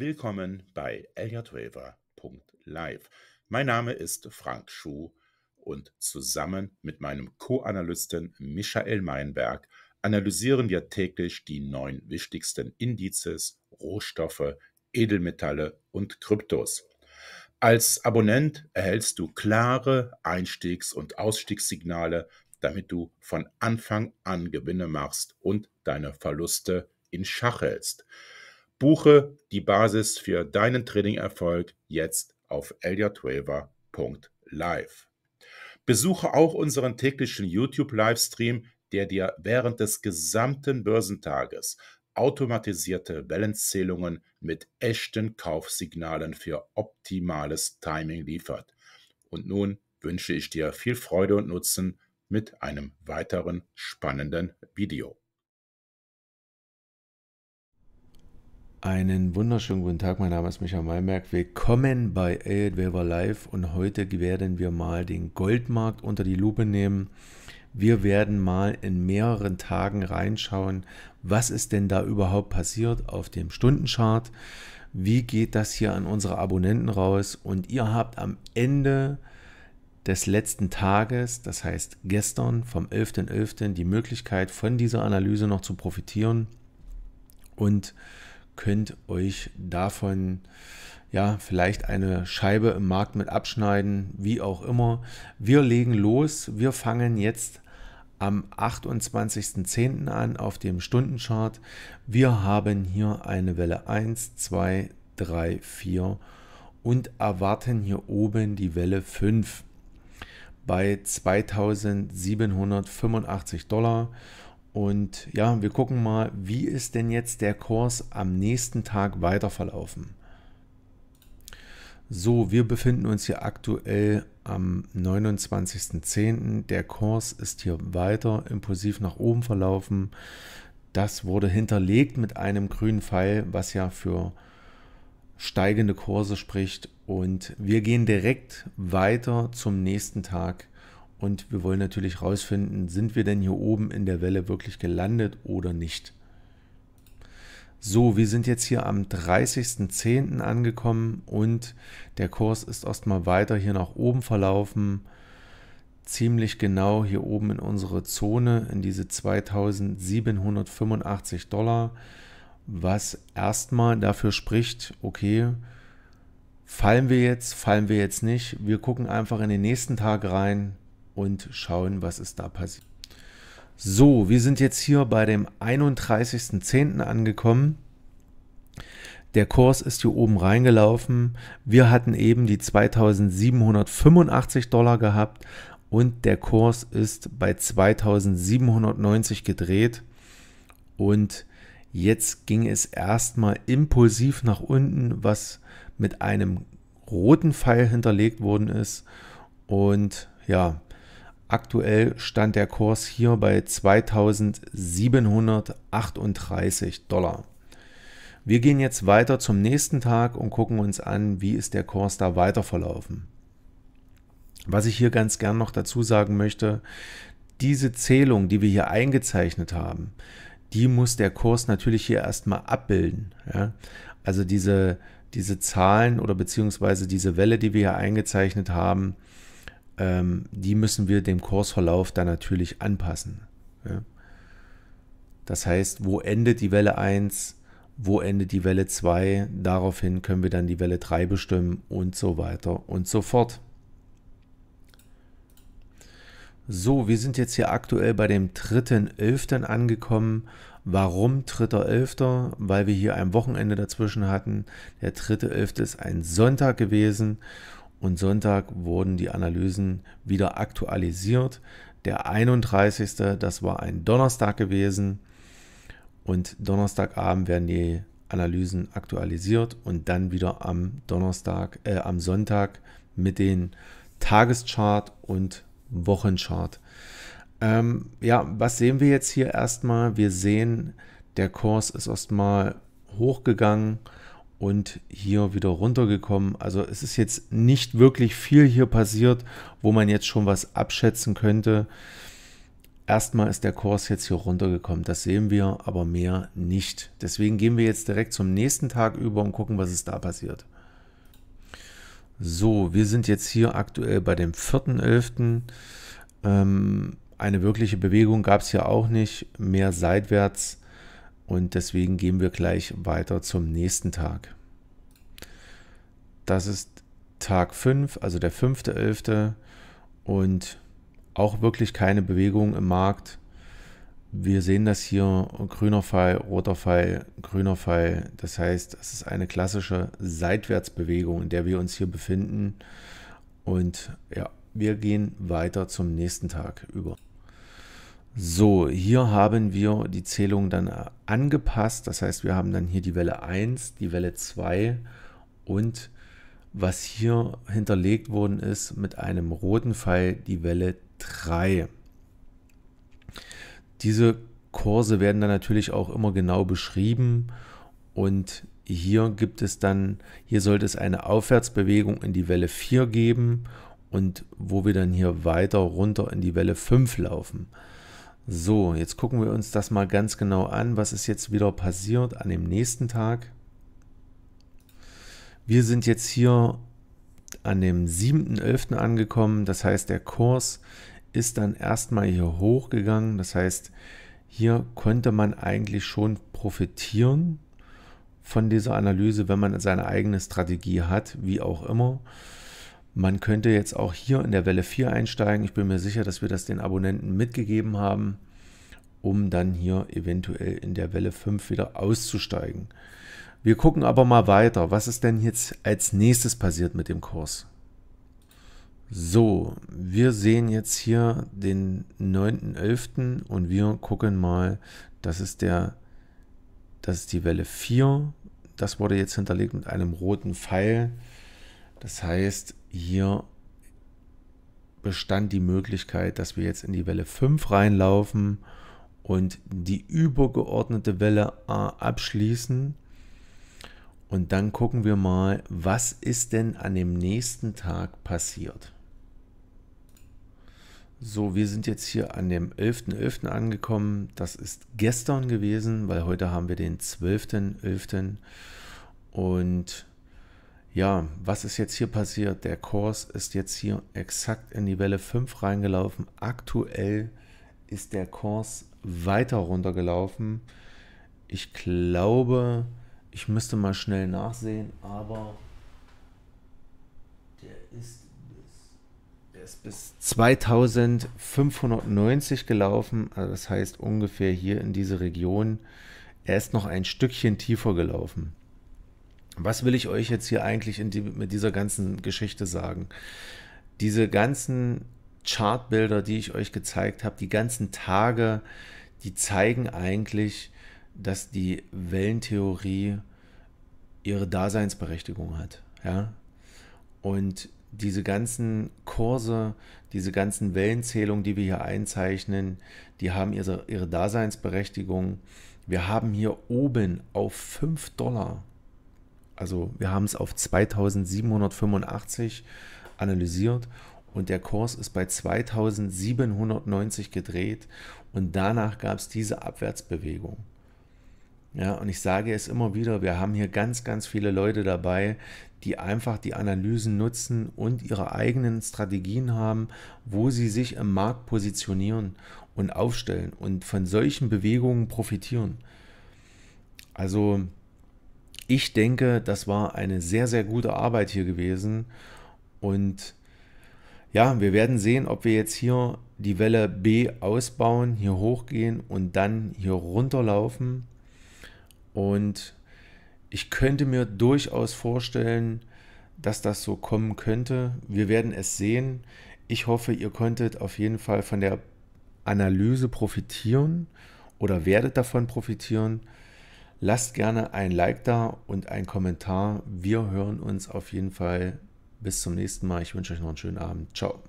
Willkommen bei elliotwaver.live. Mein Name ist Frank Schuh und zusammen mit meinem Co-Analysten Michael Meinberg analysieren wir täglich die neun wichtigsten Indizes, Rohstoffe, Edelmetalle und Kryptos. Als Abonnent erhältst du klare Einstiegs- und Ausstiegssignale, damit du von Anfang an Gewinne machst und deine Verluste in Schach hältst. Buche die Basis für deinen Trading-Erfolg jetzt auf eliotwaver.live. Besuche auch unseren täglichen YouTube-Livestream, der dir während des gesamten Börsentages automatisierte Wellenzählungen mit echten Kaufsignalen für optimales Timing liefert. Und nun wünsche ich dir viel Freude und Nutzen mit einem weiteren spannenden Video. Einen wunderschönen guten Tag, mein Name ist Michael Malmerk. Willkommen bei Elliot Weber Live und heute werden wir mal den Goldmarkt unter die Lupe nehmen. Wir werden mal in mehreren Tagen reinschauen, was ist denn da überhaupt passiert auf dem Stundenchart. Wie geht das hier an unsere Abonnenten raus? Und ihr habt am Ende des letzten Tages, das heißt gestern vom 11.11., .11., die Möglichkeit von dieser Analyse noch zu profitieren und könnt euch davon ja vielleicht eine Scheibe im Markt mit abschneiden, wie auch immer. Wir legen los. Wir fangen jetzt am 28.10. an auf dem Stundenchart. Wir haben hier eine Welle 1, 2, 3, 4 und erwarten hier oben die Welle 5 bei 2785 Dollar und ja, wir gucken mal, wie ist denn jetzt der Kurs am nächsten Tag weiter verlaufen. So, wir befinden uns hier aktuell am 29.10. Der Kurs ist hier weiter impulsiv nach oben verlaufen. Das wurde hinterlegt mit einem grünen Pfeil, was ja für steigende Kurse spricht. Und wir gehen direkt weiter zum nächsten Tag und wir wollen natürlich herausfinden, sind wir denn hier oben in der Welle wirklich gelandet oder nicht. So, wir sind jetzt hier am 30.10. angekommen und der Kurs ist erstmal weiter hier nach oben verlaufen. Ziemlich genau hier oben in unsere Zone, in diese 2785 Dollar, was erstmal dafür spricht, okay, fallen wir jetzt, fallen wir jetzt nicht. Wir gucken einfach in den nächsten Tag rein, und schauen, was ist da passiert. So, wir sind jetzt hier bei dem 31.10. angekommen. Der Kurs ist hier oben reingelaufen. Wir hatten eben die 2785 Dollar gehabt und der Kurs ist bei 2790 gedreht. Und jetzt ging es erstmal impulsiv nach unten, was mit einem roten Pfeil hinterlegt worden ist. Und ja, Aktuell stand der Kurs hier bei 2738 Dollar. Wir gehen jetzt weiter zum nächsten Tag und gucken uns an, wie ist der Kurs da weiter verlaufen. Was ich hier ganz gern noch dazu sagen möchte, diese Zählung, die wir hier eingezeichnet haben, die muss der Kurs natürlich hier erstmal abbilden. Ja? Also diese, diese Zahlen oder beziehungsweise diese Welle, die wir hier eingezeichnet haben, ähm, die müssen wir dem Kursverlauf dann natürlich anpassen. Ja? Das heißt, wo endet die Welle 1, wo endet die Welle 2, daraufhin können wir dann die Welle 3 bestimmen und so weiter und so fort. So, wir sind jetzt hier aktuell bei dem 3.11. angekommen. Warum 3.11.? Weil wir hier ein Wochenende dazwischen hatten. Der 3.11. ist ein Sonntag gewesen und Sonntag wurden die Analysen wieder aktualisiert. Der 31. das war ein Donnerstag gewesen und Donnerstagabend werden die Analysen aktualisiert und dann wieder am Donnerstag, äh, am Sonntag mit den Tageschart und Wochenchart. Ähm, ja, was sehen wir jetzt hier erstmal? Wir sehen, der Kurs ist erstmal hochgegangen und hier wieder runtergekommen. Also es ist jetzt nicht wirklich viel hier passiert, wo man jetzt schon was abschätzen könnte. Erstmal ist der Kurs jetzt hier runtergekommen, das sehen wir, aber mehr nicht. Deswegen gehen wir jetzt direkt zum nächsten Tag über und gucken, was ist da passiert. So, wir sind jetzt hier aktuell bei dem 4.11. Ähm, eine wirkliche Bewegung gab es ja auch nicht, mehr seitwärts und deswegen gehen wir gleich weiter zum nächsten Tag. Das ist Tag 5, also der 5.11. Und auch wirklich keine Bewegung im Markt. Wir sehen das hier, grüner Fall, roter Fall, grüner Fall. Das heißt, es ist eine klassische Seitwärtsbewegung, in der wir uns hier befinden. Und ja, wir gehen weiter zum nächsten Tag über. So, hier haben wir die Zählung dann äh, angepasst. Das heißt, wir haben dann hier die Welle 1, die Welle 2 und was hier hinterlegt worden ist mit einem roten Pfeil die Welle 3. Diese Kurse werden dann natürlich auch immer genau beschrieben und hier gibt es dann, hier sollte es eine Aufwärtsbewegung in die Welle 4 geben und wo wir dann hier weiter runter in die Welle 5 laufen. So, jetzt gucken wir uns das mal ganz genau an. Was ist jetzt wieder passiert an dem nächsten Tag? Wir sind jetzt hier an dem 7.11. angekommen. Das heißt, der Kurs ist dann erstmal hier hochgegangen. Das heißt, hier konnte man eigentlich schon profitieren von dieser Analyse, wenn man seine eigene Strategie hat, wie auch immer. Man könnte jetzt auch hier in der Welle 4 einsteigen. Ich bin mir sicher, dass wir das den Abonnenten mitgegeben haben, um dann hier eventuell in der Welle 5 wieder auszusteigen. Wir gucken aber mal weiter. Was ist denn jetzt als nächstes passiert mit dem Kurs? So, wir sehen jetzt hier den 9.11. und wir gucken mal, das ist der, das ist die Welle 4. Das wurde jetzt hinterlegt mit einem roten Pfeil. Das heißt, hier bestand die Möglichkeit, dass wir jetzt in die Welle 5 reinlaufen und die übergeordnete Welle A abschließen. Und dann gucken wir mal, was ist denn an dem nächsten Tag passiert. So, wir sind jetzt hier an dem 11.11. .11. angekommen. Das ist gestern gewesen, weil heute haben wir den 12.11. .11. Und ja, was ist jetzt hier passiert? Der Kurs ist jetzt hier exakt in die Welle 5 reingelaufen. Aktuell ist der Kurs weiter runtergelaufen. Ich glaube, ich müsste mal schnell nachsehen, aber der ist bis, der ist bis 2590 gelaufen. Also das heißt ungefähr hier in diese Region. Er ist noch ein Stückchen tiefer gelaufen. Was will ich euch jetzt hier eigentlich die, mit dieser ganzen Geschichte sagen? Diese ganzen Chartbilder, die ich euch gezeigt habe, die ganzen Tage, die zeigen eigentlich, dass die Wellentheorie ihre Daseinsberechtigung hat. Ja? Und diese ganzen Kurse, diese ganzen Wellenzählungen, die wir hier einzeichnen, die haben ihre, ihre Daseinsberechtigung. Wir haben hier oben auf 5 Dollar also wir haben es auf 2785 analysiert und der Kurs ist bei 2790 gedreht und danach gab es diese Abwärtsbewegung. Ja, und ich sage es immer wieder, wir haben hier ganz, ganz viele Leute dabei, die einfach die Analysen nutzen und ihre eigenen Strategien haben, wo sie sich im Markt positionieren und aufstellen und von solchen Bewegungen profitieren. Also ich denke, das war eine sehr, sehr gute Arbeit hier gewesen. Und ja, wir werden sehen, ob wir jetzt hier die Welle B ausbauen, hier hochgehen und dann hier runterlaufen. Und ich könnte mir durchaus vorstellen, dass das so kommen könnte. Wir werden es sehen. Ich hoffe, ihr konntet auf jeden Fall von der Analyse profitieren oder werdet davon profitieren. Lasst gerne ein Like da und einen Kommentar. Wir hören uns auf jeden Fall. Bis zum nächsten Mal. Ich wünsche euch noch einen schönen Abend. Ciao.